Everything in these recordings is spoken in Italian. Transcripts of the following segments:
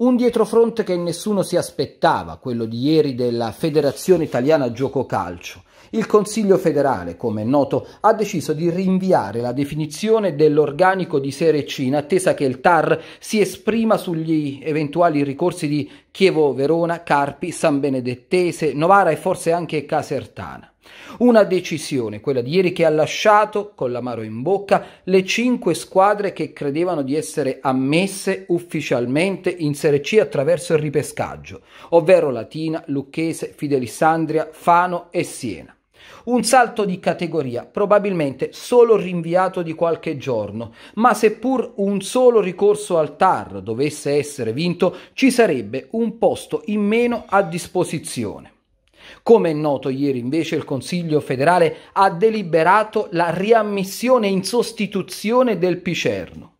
Un dietrofront che nessuno si aspettava, quello di ieri della Federazione Italiana Gioco Calcio. Il Consiglio federale, come è noto, ha deciso di rinviare la definizione dell'organico di Serie C in attesa che il TAR si esprima sugli eventuali ricorsi di Chievo Verona, Carpi, San Benedettese, Novara e forse anche Casertana. Una decisione, quella di ieri, che ha lasciato con l'amaro in bocca le cinque squadre che credevano di essere ammesse ufficialmente in Serie C attraverso il ripescaggio, ovvero Latina, Lucchese, Fidelissandria, Fano e Siena. Un salto di categoria, probabilmente solo rinviato di qualche giorno, ma seppur un solo ricorso al TAR dovesse essere vinto, ci sarebbe un posto in meno a disposizione. Come è noto ieri invece il Consiglio federale ha deliberato la riammissione in sostituzione del Picerno.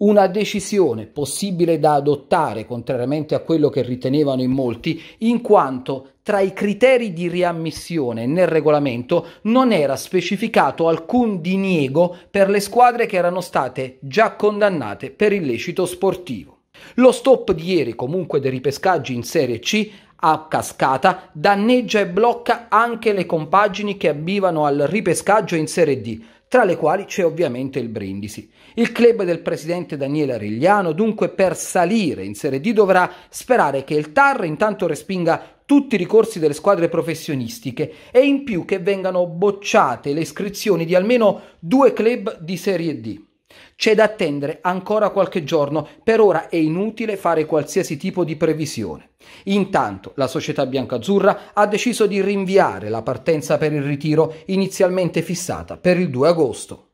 Una decisione possibile da adottare, contrariamente a quello che ritenevano in molti, in quanto tra i criteri di riammissione nel regolamento non era specificato alcun diniego per le squadre che erano state già condannate per illecito sportivo. Lo stop di ieri comunque dei ripescaggi in Serie C a cascata danneggia e blocca anche le compagini che abbivano al ripescaggio in Serie D, tra le quali c'è ovviamente il Brindisi. Il club del presidente Daniele Arigliano dunque per salire in Serie D dovrà sperare che il TAR intanto respinga tutti i ricorsi delle squadre professionistiche e in più che vengano bocciate le iscrizioni di almeno due club di Serie D. C'è da attendere ancora qualche giorno, per ora è inutile fare qualsiasi tipo di previsione. Intanto la società biancazzurra ha deciso di rinviare la partenza per il ritiro inizialmente fissata per il 2 agosto.